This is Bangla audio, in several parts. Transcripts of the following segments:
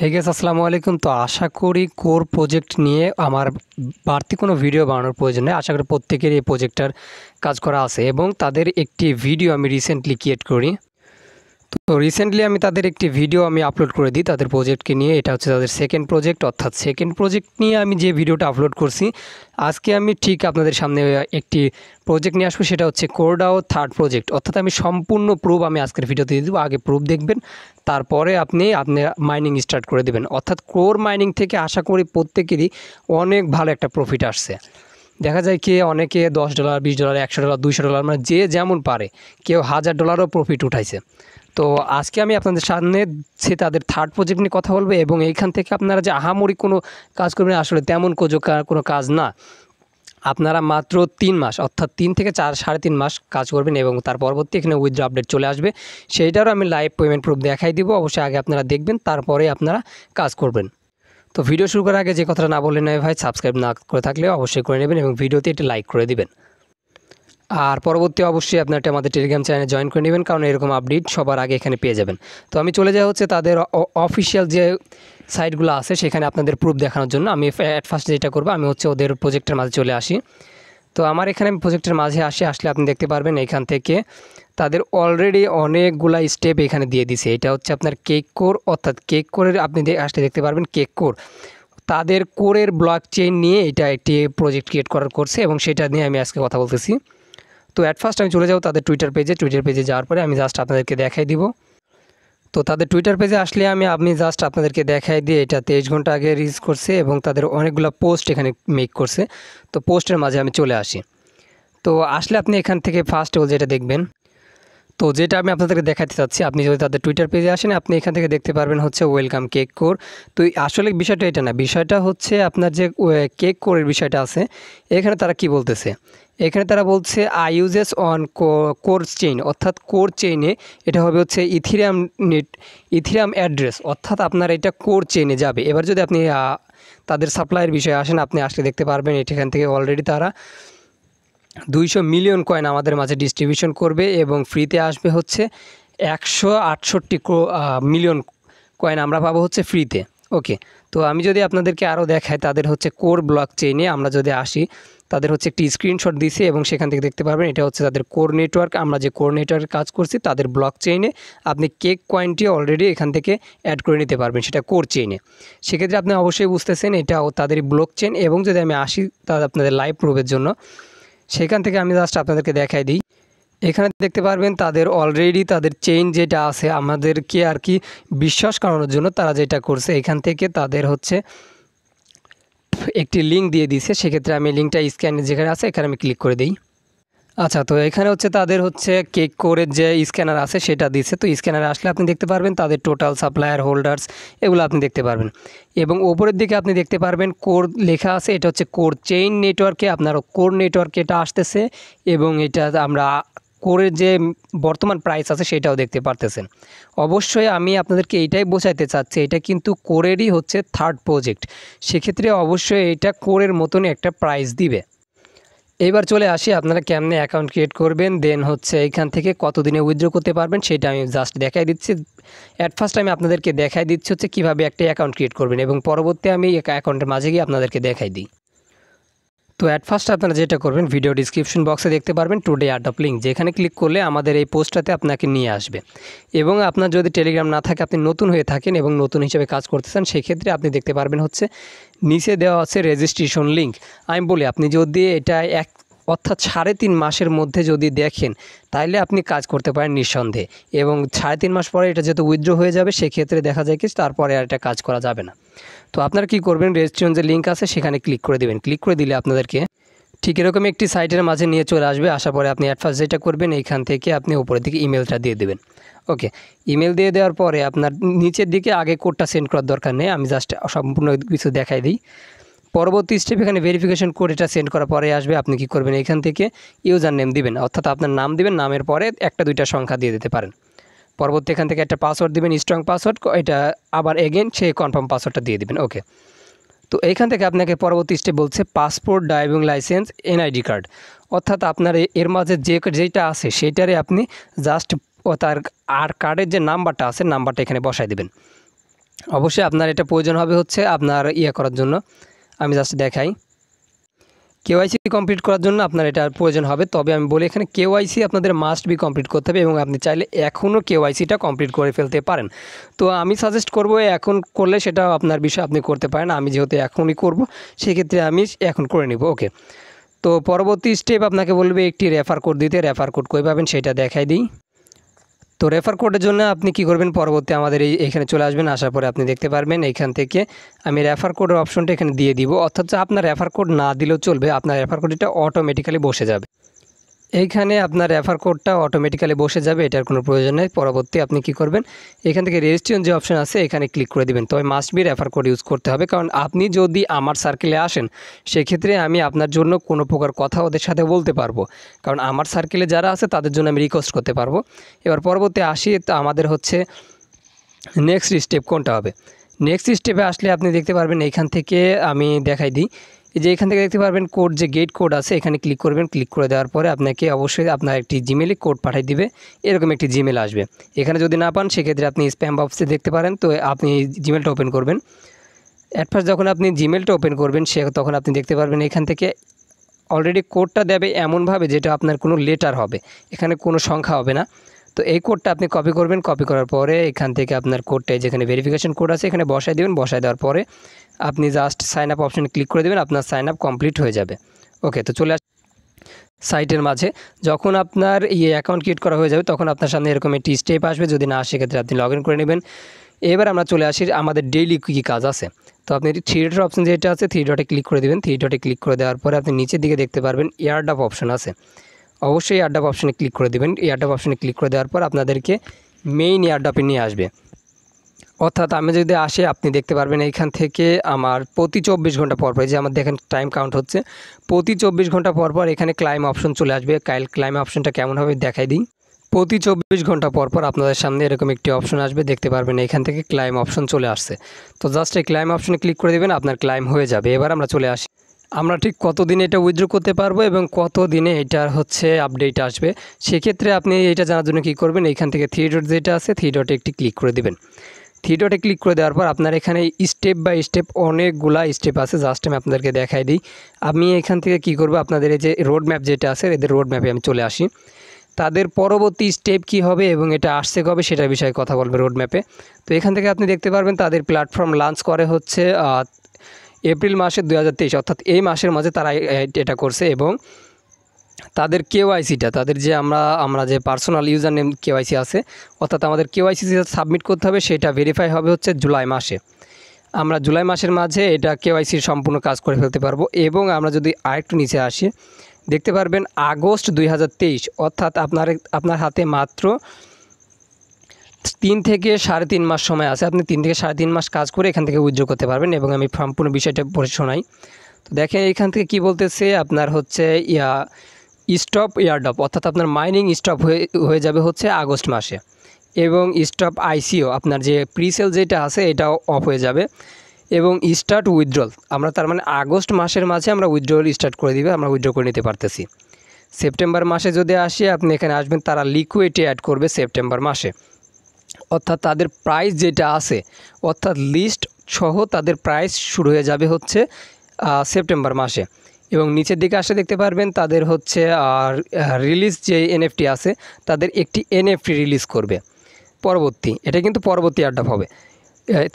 হে গেস আসসালামু আলাইকুম তো আশা করি কোর প্রজেক্ট নিয়ে আমার বাড়তি কোনো ভিডিও বানানোর প্রয়োজন নেই আশা করি প্রত্যেকের এই প্রজেক্টটার কাজ করা আছে এবং তাদের একটি ভিডিও আমি রিসেন্টলি ক্রিয়েট করি তো রিসেন্টলি আমি তাদের একটি ভিডিও আমি আপলোড করে দিই তাদের প্রজেক্টকে নিয়ে এটা হচ্ছে তাদের সেকেন্ড প্রজেক্ট অর্থাৎ সেকেন্ড প্রজেক্ট নিয়ে আমি যে ভিডিওটা আপলোড করছি আজকে আমি ঠিক আপনাদের সামনে একটি প্রজেক্ট নিয়ে আসবো সেটা হচ্ছে কোরডাও থার্ড প্রজেক্ট অর্থাৎ আমি সম্পূর্ণ প্রুফ আমি আজকের ভিডিওতে দিয়ে দেবো আগে প্রুফ দেখবেন তারপরে আপনি আপনি মাইনিং স্টার্ট করে দেবেন অর্থাৎ কোর মাইনিং থেকে আশা করি প্রত্যেকেরই অনেক ভালো একটা প্রফিট আসছে দেখা যায় কে অনেকে দশ ডলার বিশ ডলার একশো ডলার দুশো ডলার মানে যে যেমন পারে কেউ হাজার ডলারও প্রফিট উঠাইছে তো আজকে আমি আপনাদের সামনে সে তাদের থার্ড প্রজেক্ট নিয়ে কথা বলবো এবং এইখান থেকে আপনারা যে আহামরি কোনো কাজ করবেন আসলে তেমন কোনো কাজ না আপনারা মাত্র তিন মাস অর্থাৎ তিন থেকে চার সাড়ে তিন মাস কাজ করবেন এবং তার পরবর্তী এখানে উইথড্র আপডেট চলে আসবে সেইটারও আমি লাইভ পেমেন্ট প্রুফ দেখাই দিব অবশ্যই আগে আপনারা দেখবেন তারপরে আপনারা কাজ করবেন তো ভিডিও শুরু করার আগে যে কথাটা না বললেন ভাই সাবস্ক্রাইব না করে থাকলে অবশ্যই করে নেবেন এবং ভিডিওতে একটি লাইক করে দেবেন আর পরবর্তী অবশ্যই আপনারটা আমাদের টেলিগ্রাম চ্যানেলে জয়েন করে নেবেন কারণ এরকম আপডেট সবার আগে এখানে পেয়ে যাবেন তো আমি চলে যাওয়া হচ্ছে তাদের অফিসিয়াল যে সাইটগুলো আছে সেখানে আপনাদের প্রুফ দেখানোর জন্য আমি অ্যাট ফার্স্ট যেটা করবো আমি হচ্ছে ওদের প্রজেক্টের মাঝে চলে আসি তো আমার এখানে আমি প্রজেক্টের মাঝে আসি আসলে আপনি দেখতে পারবেন এখান থেকে তাদের অলরেডি অনেকগুলা স্টেপ এখানে দিয়ে দিছে এটা হচ্ছে আপনার কেক কোর অর্থাৎ কেক কোরের আপনি আসলে দেখতে পারবেন কেক কোর তাদের কোরের ব্লক চেইন নিয়ে এটা একটি প্রজেক্ট ক্রিয়েট করার করছে এবং সেটা নিয়ে আমি আজকে কথা বলতেছি তো অ্যাট ফার্স্ট আমি চলে যাবো তাদের টুইটার পেজে টুইটার পেজে যাওয়ার পরে আমি জাস্ট আপনাদেরকে দেখাই দিব তো তাদের টুইটার পেজে আসলে আমি আপনি জাস্ট আপনাদেরকে দেখাই দিয়ে এটা তেইশ ঘন্টা আগে রিচ করছে এবং তাদের অনেকগুলো পোস্ট এখানে মেক করছে তো পোস্টের মাঝে আমি চলে আসি তো আসলে আপনি এখান থেকে ফার্স্ট যেটা দেখবেন তো যেটা আমি আপনাদেরকে দেখাতে চাচ্ছি আপনি যদি তাদের টুইটার পেজে আসেন আপনি এখান থেকে দেখতে পারবেন হচ্ছে ওয়েলকাম কেক কোর তো আসলে বিষয়টা এটা না বিষয়টা হচ্ছে আপনার যে কেক কোরের বিষয়টা আছে এখানে তারা কি বলতেছে এখানে তারা বলছে I uses on core chain অর্থাৎ কোর চেইনে এটা হবে হচ্ছে ইথিরিয়াম নেট ইথিরিয়াম অ্যাড্রেস অর্থাৎ আপনার এটা কোর চেইনে যাবে এবার যদি আপনি তাদের সাপ্লাইয়ের বিষয়ে আসেন আপনি আসলে দেখতে পারবেন এখান থেকে অলরেডি তারা দুইশো মিলিয়ন কয়েন আমাদের মাঝে ডিস্ট্রিবিউশন করবে এবং ফ্রিতে আসবে হচ্ছে একশো আটষট্টি মিলিয়ন কয়েন আমরা পাবো হচ্ছে ফ্রিতে ওকে তো আমি যদি আপনাদেরকে আরও দেখাই তাদের হচ্ছে কোর ব্লক চেইনে আমরা যদি আসি তাদের হচ্ছে একটি স্ক্রিনশট দিছে এবং সেখান থেকে দেখতে পারবেন এটা হচ্ছে তাদের কোর নেটওয়ার্ক আমরা যে কোর নেটওয়ার্কে কাজ করছি তাদের ব্লক চেইনে আপনি কেক কয়েনটি অলরেডি এখান থেকে অ্যাড করে নিতে পারবেন সেটা কোর চেইনে সেক্ষেত্রে আপনি অবশ্যই বুঝতেছেন এটাও তাদের ব্লক চেন এবং যদি আমি আসি তা আপনাদের লাইভ প্রুফের জন্য সেখান থেকে আমি জাস্ট আপনাদেরকে দেখাই দিই এখানে দেখতে পারবেন তাদের অলরেডি তাদের চেইন যেটা আছে আমাদেরকে আর কি বিশ্বাস করানোর জন্য তারা যেটা করছে এখান থেকে তাদের হচ্ছে একটি লিঙ্ক দিয়ে দিছে সেক্ষেত্রে আমি লিঙ্কটা স্ক্যানে যেখানে আছে এখানে আমি ক্লিক করে দিই আচ্ছা তো এখানে হচ্ছে তাদের হচ্ছে কেক করে যে স্ক্যানার আছে সেটা দিছে তো স্ক্যানার আসলে আপনি দেখতে পারবেন তাদের টোটাল সাপ্লায়ার হোল্ডার্স এগুলো আপনি দেখতে পারবেন এবং ওপরের দিকে আপনি দেখতে পারবেন কোর লেখা আছে এটা হচ্ছে কোর চেইন নেটওয়ার্কে আপনার কোর নেটওয়ার্কে এটা আসতেছে এবং এটা আমরা কোরের যে বর্তমান প্রাইস আছে সেটাও দেখতে পারতেছেন অবশ্যই আমি আপনাদেরকে এইটাই বোঝাইতে চাচ্ছি এটা কিন্তু কোরেরই হচ্ছে থার্ড প্রজেক্ট সেক্ষেত্রে অবশ্যই এটা কোরের মতনই একটা প্রাইস দিবে এবার চলে আসি আপনারা কেমনে অ্যাকাউন্ট ক্রিয়েট করবেন দেন হচ্ছে এখান থেকে কতদিনে উইথড্র করতে পারবেন সেটা আমি জাস্ট দেখাই দিচ্ছি অ্যাট ফার্স্ট আমি আপনাদেরকে দেখাই দিচ্ছি হচ্ছে কীভাবে একটা অ্যাকাউন্ট ক্রিয়েট করবেন এবং পরবর্তী আমি অ্যাকাউন্টের মাঝে গিয়ে আপনাদেরকে দেখাই দিই তো অ্যাট ফার্স্ট আপনারা যেটা করবেন ভিডিও ডিসক্রিপশন বক্সে দেখতে পারবেন টুডে অফ লিঙ্ক যেখানে ক্লিক করলে আমাদের এই পোস্টটাতে আপনাকে নিয়ে আসবে এবং আপনার যদি টেলিগ্রাম না থাকে আপনি নতুন হয়ে থাকেন এবং নতুন হিসেবে কাজ করতে চান সেক্ষেত্রে আপনি দেখতে পারবেন হচ্ছে নিচে দেওয়া আছে রেজিস্ট্রেশন লিঙ্ক আমি বলি আপনি যদি এটা এক অর্থাৎ সাড়ে তিন মাসের মধ্যে যদি দেখেন তাহলে আপনি কাজ করতে পারেন নিঃসন্দেহে এবং সাড়ে তিন মাস পরে এটা যেহেতু উইথড্র হয়ে যাবে সেক্ষেত্রে দেখা যায় কি তারপরে আর এটা কাজ করা যাবে না তো আপনারা কি করবেন রেজিস্ট্রেশন যে লিঙ্ক আছে সেখানে ক্লিক করে দেবেন ক্লিক করে দিলে আপনাদেরকে ঠিক এরকম একটি সাইটের মাঝে নিয়ে চলে আসবে আসার পরে আপনি অ্যাডভান্স যেটা করবেন এইখান থেকে আপনি উপরের দিকে ইমেলটা দিয়ে দেবেন ওকে ইমেল দিয়ে দেওয়ার পরে আপনার নিচের দিকে আগে কোডটা সেন্ড করার দরকার নেই আমি জাস্ট সম্পূর্ণ কিছু দেখাই দিই পরবর্তী স্টেপ এখানে ভেরিফিকেশন কোডটা সেন্ড করার পরে আসবে আপনি কি করবেন এখান থেকে ইউজার নেম দিবেন অর্থাৎ আপনার নাম দিবেন নামের পরে একটা দুইটা সংখ্যা দিয়ে দিতে পারেন পরবর্তী এখান থেকে একটা পাসওয়ার্ড দিবেন স্ট্রং পাসওয়ার্ড এটা আবার এগেন সেই কনফার্ম পাসওয়ার্ডটা দিয়ে দিবেন ওকে তো এইখান থেকে আপনাকে পরবর্তী স্টেপ বলছে passport driving license NID card অর্থাৎ আপনার এর মাঝে যে যেটা আছে সেটারে আপনি জাস্ট ও তার আর কার্ডের যে নাম্বারটা আছে নাম্বারটা এখানে বসায় দেবেন অবশ্যই আপনার এটা প্রয়োজন হবে হচ্ছে আপনার ইয়ে করার জন্য আমি জাস্ট দেখাই কেওয়াইসি কমপ্লিট করার জন্য আপনার এটার প্রয়োজন হবে তবে আমি বলি এখানে কেওয়াইসি আপনাদের মাস্ট বি কমপ্লিট করতে হবে এবং আপনি চাইলে এখনও কেওয়াইসিটা কমপ্লিট করে ফেলতে পারেন তো আমি সাজেস্ট করব এখন করলে সেটা আপনার বিষয় আপনি করতে পারেন আমি যেহেতু এখনই করব সেক্ষেত্রে আমি এখন করে নিব ওকে তো পরবর্তী স্টেপ আপনাকে বলবে একটি রেফার কোড দিতে রেফার কোড কই পাবেন সেটা দেখাই দিই তো রেফার কোডের জন্য আপনি কি করবেন পরবর্তী আমাদের এই এখানে চলে আসবেন আসার পরে আপনি দেখতে পারবেন এখান থেকে আমি রেফার কোডের অপশনটা এখানে দিয়ে দিব অর্থাৎ আপনার রেফার কোড না দিলেও চলবে আপনার রেফার এটা অটোমেটিক্যালি বসে যাবে এইখানে আপনার রেফার কোডটা অটোমেটিক্যালি বসে যাবে এটার কোনো প্রয়োজন নেই পরবর্তী আপনি কি করবেন এখান থেকে রেজিস্ট্রেশন যে অপশন আছে এখানে ক্লিক করে দিবেন তবে must be refer code use করতে হবে কারণ আপনি যদি আমার সার্কেলে আসেন সেক্ষেত্রে আমি আপনার জন্য কোনো প্রকার কথা ওদের সাথে বলতে পারবো কারণ আমার সার্কেলে যারা আছে তাদের জন্য আমি রিকোয়েস্ট করতে পারবো এবার পরবর্তী আসি আমাদের হচ্ছে নেক্সট স্টেপ কোনটা হবে নেক্সট স্টেপে আসলে আপনি দেখতে পারবেন এইখান থেকে আমি দেখাই দিই যে এখান থেকে দেখতে পারবেন কোড যে গেট কোড আছে এখানে ক্লিক করবেন ক্লিক করে দেওয়ার পরে আপনাকে অবশ্যই আপনার একটি জিমেলে কোড পাঠিয়ে দিবে এরকম একটি জিমেল আসবে এখানে যদি না পান সেক্ষেত্রে আপনি স্প্যাম বক্সে দেখতে পারেন তো আপনি জিমেলটা ওপেন করবেন অ্যাট ফার্স্ট যখন আপনি জিমেলটা ওপেন করবেন সে তখন আপনি দেখতে পারবেন এখান থেকে অলরেডি কোডটা দেবে এমনভাবে যেটা আপনার কোনো লেটার হবে এখানে কোনো সংখ্যা হবে না তো এই কোডটা আপনি কপি করবেন কপি করার পরে এখান থেকে আপনার কোডটা যেখানে ভেরিফিকেশন কোড আছে এখানে বসায় দেবেন বসায় দেওয়ার পরে আপনি জাস্ট সাইন আপ অপশানে ক্লিক করে দেবেন আপনার সাইন আপ কমপ্লিট হয়ে যাবে ওকে তো চলে আস সাইটের মাঝে যখন আপনার ইয়ে অ্যাকাউন্ট ক্রিয়েট করা হয়ে যাবে তখন আপনার সামনে এরকম একটি স্টেপ আসবে যদি না সেক্ষেত্রে আপনি লগ করে নেবেন এবার আমরা চলে আসি আমাদের ডেইলি কী কাজ আছে তো আপনি থ্রি ডটের অপশন যেটা আছে থ্রি ডটে ক্লিক করে দেবেন থ্রি ডটে ক্লিক করে দেওয়ার পরে আপনি নিচের দিকে দেখতে পারবেন ইয়ারডাপ অপশন আছে অবশ্যই এয়ারডাপ অপশানে ক্লিক করে দেবেন এয়ারডাপ অপশানে ক্লিক করে দেওয়ার পর আপনাদেরকে মেইন এয়ারডাপে নিয়ে আসবে অর্থাৎ আমি যদি আসে আপনি দেখতে পারবেন এইখান থেকে আমার প্রতি চব্বিশ ঘন্টা পর পরপর যে আমার দেখেন টাইম কাউন্ট হচ্ছে প্রতি চব্বিশ ঘন্টা পর পর এখানে ক্লাইম অপশন চলে আসবে কাইল ক্লাইম অপশনটা কেমন হবে দেখাই দিই প্রতি চব্বিশ ঘন্টা পর পর আপনাদের সামনে এরকম একটি অপশন আসবে দেখতে পারবেন এখান থেকে ক্লাইম অপশন চলে আসছে তো জাস্ট এই ক্লাইম অপশনে ক্লিক করে দেবেন আপনার ক্লাইম হয়ে যাবে এবার আমরা চলে আসি আমরা ঠিক কত দিনে এটা উইথড্র করতে পারবো এবং কত দিনে এটার হচ্ছে আপডেট আসবে সেক্ষেত্রে আপনি এটা জানার জন্য কী করবেন এইখান থেকে থ্রি ডট যেটা আছে থ্রি ডটে একটি ক্লিক করে দেবেন থ্রি ডটে ক্লিক করে দেওয়ার পর আপনার এখানে স্টেপ বাই স্টেপ অনেকগুলা স্টেপ আছে জাস্ট আমি আপনাদেরকে দেখাই দিই আমি এখান থেকে কি করব আপনাদের এই যে রোড ম্যাপ যেটা আছে এদের রোড ম্যাপে আমি চলে আসি তাদের পরবর্তী স্টেপ কি হবে এবং এটা আসছে কবে সেটার বিষয়ে কথা বলবে রোড ম্যাপে তো এখান থেকে আপনি দেখতে পারবেন তাদের প্ল্যাটফর্ম লঞ্চ করে হচ্ছে এপ্রিল মাসে দু অর্থাৎ এই মাসের মাঝে তারা এটা করছে এবং তাদের কেওয়াইসিটা তাদের যে আমরা আমরা যে পার্সোনাল ইউজার নেম কেওয়াইসি আছে অর্থাৎ আমাদের কেওয়াইসি সাবমিট করতে হবে সেটা ভেরিফাই হবে হচ্ছে জুলাই মাসে আমরা জুলাই মাসের মাঝে এটা কেওয়াইসির সম্পূর্ণ কাজ করে ফেলতে পারবো এবং আমরা যদি আরেকটু নিচে আসি দেখতে পারবেন আগস্ট দুই অর্থাৎ আপনার আপনার হাতে মাত্র তিন থেকে সাড়ে তিন মাস সময় আছে আপনি তিন থেকে সাড়ে তিন মাস কাজ করে এখান থেকে উদ্যোগ করতে পারবেন এবং আমি সম্পূর্ণ বিষয়টা পড়ে শোনাই তো দেখেন এখান থেকে কি বলতেছে আপনার হচ্ছে ইয়া স্টপ ইয়ারডপ অর্থাৎ আপনার মাইনিং স্টপ হয়ে হয়ে যাবে হচ্ছে আগস্ট মাসে এবং স্টপ আইসিও আপনার যে প্রিসেল যেটা আছে এটাও অফ হয়ে যাবে এবং স্টার্ট উইথড্রল আমরা তার মানে আগস্ট মাসের মাঝে আমরা উইথড্রল স্টার্ট করে দিবে আমরা উইথড্র করে নিতে পারতেছি সেপ্টেম্বর মাসে যদি আসি আপনি এখানে আসবেন তারা লিকুইডে অ্যাড করবে সেপ্টেম্বর মাসে অর্থাৎ তাদের প্রাইস যেটা আছে অর্থাৎ লিস্ট সহ তাদের প্রাইস শুরু হয়ে যাবে হচ্ছে সেপ্টেম্বর মাসে এবং নিচের দিকে আসে দেখতে পারবেন তাদের হচ্ছে রিলিজ যে এনএফটি আছে তাদের একটি এনএফটি রিলিজ করবে পরবর্তী এটা কিন্তু পরবর্তী আড্ডা হবে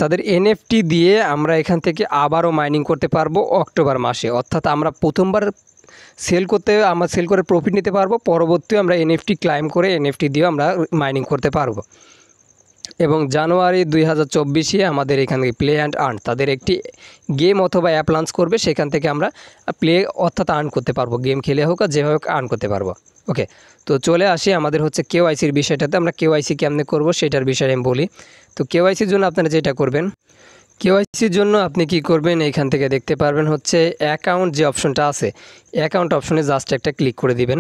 তাদের এনএফটি দিয়ে আমরা এখান থেকে আবারও মাইনিং করতে পারবো অক্টোবর মাসে অর্থাৎ আমরা প্রথমবার সেল করতে আমরা সেল করে প্রফিট নিতে পারবো পরবর্তী আমরা এনএফটি ক্লাইম করে এনএফটি দিয়ে আমরা মাইনিং করতে পারবো এবং জানুয়ারি দুই হাজার চব্বিশে আমাদের এখান থেকে প্লে অ্যান্ড আর্ন তাদের একটি গেম অথবা অ্যাপ লঞ্চ করবে সেখান থেকে আমরা প্লে অর্থাৎ আর্ন করতে পারবো গেম খেলে হোক আর যেভাবে আর্ন করতে পারবো ওকে তো চলে আসি আমাদের হচ্ছে আইসির বিষয়টাতে আমরা আইসি কেমনি করবো সেটার বিষয়ে আমি বলি তো আইসির জন্য আপনারা যেটা করবেন আইসির জন্য আপনি কি করবেন এখান থেকে দেখতে পারবেন হচ্ছে অ্যাকাউন্ট যে অপশনটা আছে অ্যাকাউন্ট অপশনে জাস্ট একটা ক্লিক করে দিবেন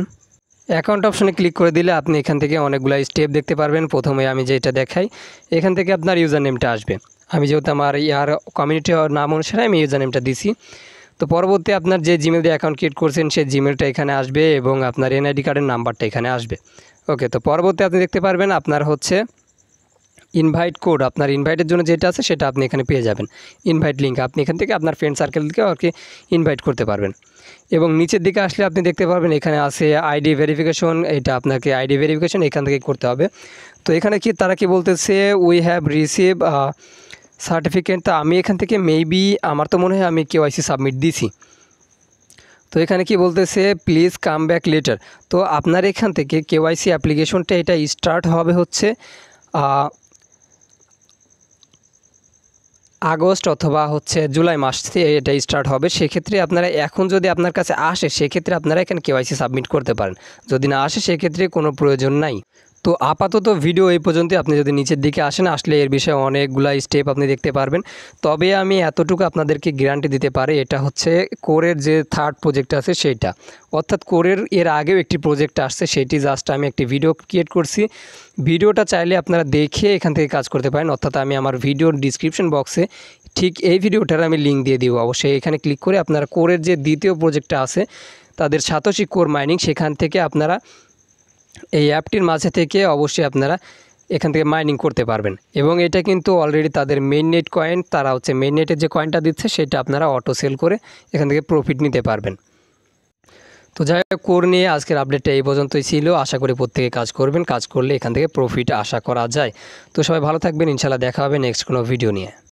অ্যাকাউন্ট অপশনে ক্লিক করে দিলে আপনি এখান থেকে অনেকগুলো স্টেপ দেখতে পারবেন প্রথমে আমি যেটা দেখাই এখান থেকে আপনার ইউজার নেমটা আসবে আমি যেহেতু আমার ইয়ার কমিউনিটি নাম অনুসারে আমি ইউজার নেমটা দিছি তো পরবর্তী আপনার যে জিমেল দিয়ে অ্যাকাউন্ট ক্রিয়েট করছেন সেই জিমেলটা এখানে আসবে এবং আপনার এনআইডি কার্ডের নাম্বারটা এখানে আসবে ওকে তো পরবর্তী আপনি দেখতে পারবেন আপনার হচ্ছে ইনভাইট কোড আপনার ইনভাইটের জন্য যেটা আছে সেটা আপনি এখানে পেয়ে যাবেন ইনভাইট লিঙ্ক আপনি এখান থেকে আপনার ফ্রেন্ড সার্কেলকে আর কি ইনভাইট করতে পারবেন এবং নিচের দিকে আসলে আপনি দেখতে পারবেন এখানে আছে আইডি ভেরিফিকেশন এটা আপনাকে আইডি ভেরিফিকেশন এখান থেকে করতে হবে তো এখানে কি তারা কি বলতেছে উই হ্যাভ রিসিভ সার্টিফিকেট তো আমি এখান থেকে মেবি আমার তো মনে হয় আমি কেওয়াইসি সাবমিট দিছি তো এখানে কি বলতেছে প্লিজ কাম ব্যাক লেটার তো আপনার এখান থেকে কেওয়াইসি অ্যাপ্লিকেশনটা এটা স্টার্ট হবে হচ্ছে আগস্ট অথবা হচ্ছে জুলাই মাস থেকে এটা স্টার্ট হবে সেক্ষেত্রে আপনারা এখন যদি আপনার কাছে আসে সেক্ষেত্রে আপনারা এখানে কেওয়াইসি সাবমিট করতে পারেন যদি না আসে সেক্ষেত্রে কোনো প্রয়োজন নাই তো আপাতত ভিডিও এই পর্যন্ত আপনি যদি নিচের দিকে আসেন আসলে এর বিষয়ে অনেকগুলা স্টেপ আপনি দেখতে পারবেন তবে আমি এতটুকু আপনাদেরকে গ্যারান্টি দিতে পারি এটা হচ্ছে কোরের যে থার্ড প্রজেক্ট আছে সেইটা অর্থাৎ কোরের এর আগেও একটি প্রজেক্ট আসছে সেটি জাস্ট আমি একটি ভিডিও ক্রিয়েট করছি ভিডিওটা চাইলে আপনারা দেখে এখান থেকে কাজ করতে পারেন অর্থাৎ আমি আমার ভিডিওর ডিসক্রিপশন বক্সে ঠিক এই ভিডিওটার আমি লিঙ্ক দিয়ে দিব অবশ্যই এখানে ক্লিক করে আপনারা কোরের যে দ্বিতীয় প্রজেক্টটা আছে তাদের সাতশি কোর মাইনিং সেখান থেকে আপনারা এই অ্যাপটির মাঝে থেকে অবশ্যই আপনারা এখান থেকে মাইনিং করতে পারবেন এবং এটা কিন্তু অলরেডি তাদের মেন নেট কয়েন তারা হচ্ছে মেন নেটের যে কয়েনটা দিচ্ছে সেটা আপনারা অটো সেল করে এখান থেকে প্রফিট নিতে পারবেন তো যাই হোক কোর নিয়ে আজকের আপডেটটা এই পর্যন্তই ছিল আশা করি প্রত্যেকে কাজ করবেন কাজ করলে এখান থেকে প্রফিট আশা করা যায় তো সবাই ভালো থাকবেন ইনশাল্লাহ দেখা হবে নেক্সট কোনো ভিডিও নিয়ে